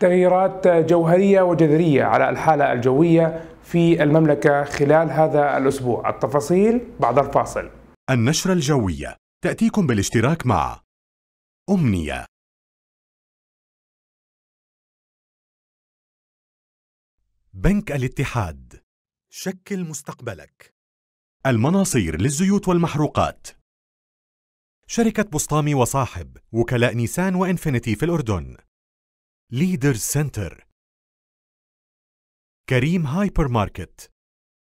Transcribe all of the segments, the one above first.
تغييرات جوهرية وجذرية على الحالة الجوية في المملكة خلال هذا الأسبوع التفاصيل بعد الفاصل النشرة الجوية تأتيكم بالاشتراك مع أمنية بنك الاتحاد شكل مستقبلك المناصير للزيوت والمحروقات شركة بسطامي وصاحب وكلاء نيسان وإنفينيتي في الأردن ليدرز سنتر كريم هايبر ماركت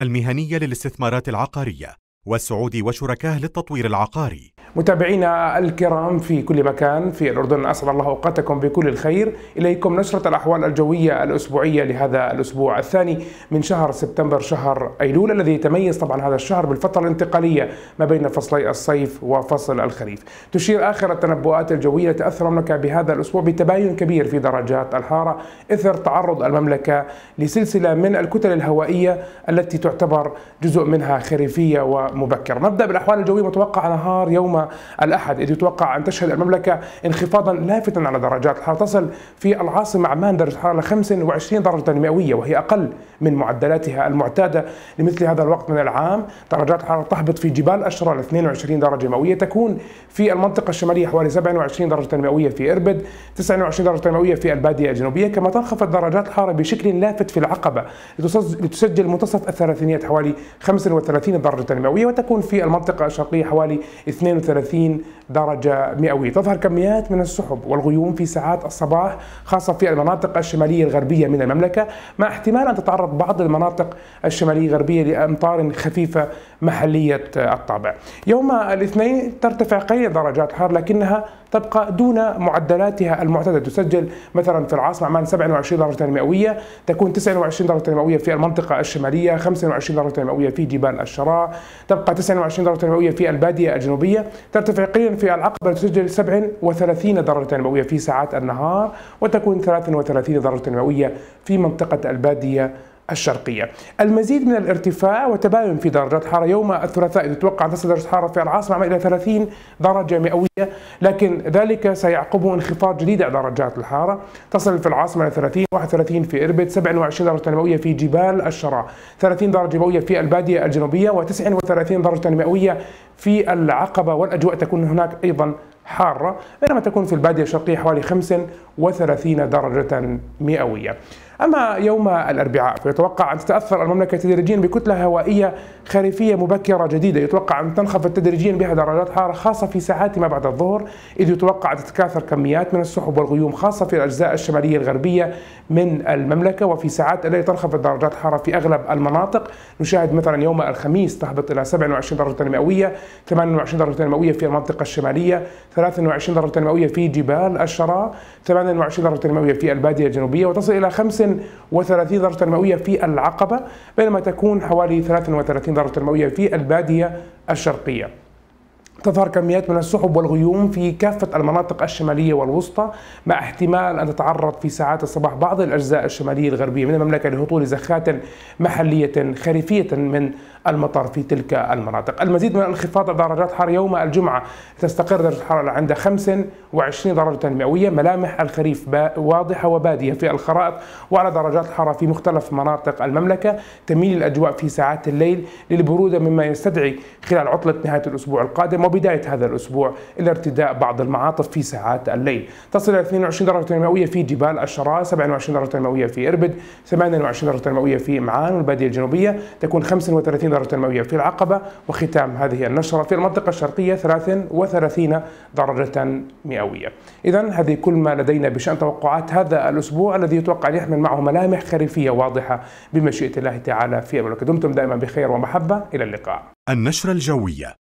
المهنية للاستثمارات العقارية والسعودي وشركائه للتطوير العقاري متابعينا الكرام في كل مكان في الأردن أسعد الله أوقاتكم بكل الخير إليكم نشرة الأحوال الجوية الأسبوعية لهذا الأسبوع الثاني من شهر سبتمبر شهر أيلول الذي يتميز طبعا هذا الشهر بالفترة الانتقالية ما بين فصلي الصيف وفصل الخريف تشير آخر التنبؤات الجوية تأثر المملكة بهذا الأسبوع بتباين كبير في درجات الحارة إثر تعرض المملكة لسلسلة من الكتل الهوائية التي تعتبر جزء منها خريفية و مبكر مبدأ بالأحوال الجوية متوقع نهار يوم الأحد إذ يتوقع أن تشهد المملكة انخفاضا لافتا على درجات الحرارة تصل في العاصمة عمان درجة الحرارة 25 درجة مئوية وهي أقل من معدلاتها المعتادة لمثل هذا الوقت من العام درجات الحرارة تهبط في جبال أشرى 22 درجة مئوية تكون في المنطقة الشمالية حوالي 27 درجة مئوية في إربد 29 درجة مئوية في البادية الجنوبية كما تنخفض درجات الحرارة بشكل لافت في العقبة لتسجل منتصف الثلاثينيات حوالي 35 درجة مئوية مئوية وتكون في المنطقة الشرقية حوالي 32 درجة مئوية تظهر كميات من السحب والغيوم في ساعات الصباح خاصة في المناطق الشمالية الغربية من المملكة مع احتمال أن تتعرض بعض المناطق الشمالية الغربية لأمطار خفيفة محلية الطابع يوم الاثنين ترتفع قليل درجات الحرارة لكنها تبقى دون معدلاتها المعتادة تسجل مثلا في العاصمة عمان 27 درجة مئوية تكون 29 درجة مئوية في المنطقة الشمالية 25 درجة مئوية في جبال الشراء تبقى 29 درجة مئوية في البادية الجنوبية ترتفع قليلا في العقبة تسجل 37 درجة مئوية في ساعات النهار وتكون 33 درجة مئوية في منطقة البادية الشرقية المزيد من الارتفاع وتباين في درجات حرارة يوم الثلاثاء تتوقع أن تصل درجة حرارة في العاصمة إلى 30 درجة مئوية لكن ذلك سيعقبه انخفاض جديد على درجات الحرارة تصل في العاصمة إلى 30 31 في إربد 27 درجة مئوية في جبال الشراء 30 درجة مئوية في البادية الجنوبية و39 درجة مئوية في العقبة والأجواء تكون هناك أيضا حارة بينما تكون في البادية الشرقية حوالي 35 درجة مئوية أما يوم الأربعاء فيتوقع أن تتأثر المملكة تدريجيا بكتلة هوائية خريفية مبكرة جديدة يتوقع أن تنخفض تدريجيا بها درجات حارة خاصة في ساعات ما بعد الظهر إذ يتوقع أن تتكاثر كميات من السحب والغيوم خاصة في الأجزاء الشمالية الغربية من المملكة وفي ساعات الليل تنخفض درجات حارة في أغلب المناطق نشاهد مثلا يوم الخميس تهبط إلى 27 درجة مئوية 28 درجة مئوية في المنطقة الشمالية 23 درجة مئوية في جبال الشراء 28 درجة مئوية في البادية الجنوبية وتصل إلى 35 درجة مئوية في العقبة بينما تكون حوالي 33 درجة مئوية في البادية الشرقية تظهر كميات من السحب والغيوم في كافة المناطق الشمالية والوسطى مع احتمال أن تتعرض في ساعات الصباح بعض الأجزاء الشمالية الغربية من المملكة لهطول زخات محلية خريفية من المطر في تلك المناطق المزيد من انخفاض درجات حرارة يوم الجمعة تستقر درجة الحرارة عند 25 درجة مئوية ملامح الخريف واضحة وبادية في الخرائط وعلى درجات الحرارة في مختلف مناطق المملكة تميل الأجواء في ساعات الليل للبرودة مما يستدعي خلال عطلة نهاية الأسبوع القادم وبداية هذا الأسبوع إلى ارتداء بعض المعاطف في ساعات الليل تصل إلى 22 درجة مئوية في جبال الشراء 27 درجة مئوية في إربد 28 درجة مئوية في معان والبادية الجنوبية تكون 35 درجة مئوية في العقبة وختام هذه النشرة في المنطقة الشرقية 33 درجة مئوية إذا هذه كل ما لدينا بشأن توقعات هذا الأسبوع الذي يتوقع أن يحمل معه ملامح خريفية واضحة بمشيئة الله تعالى في المملكة دمتم دائما بخير ومحبة إلى اللقاء النشرة الجوية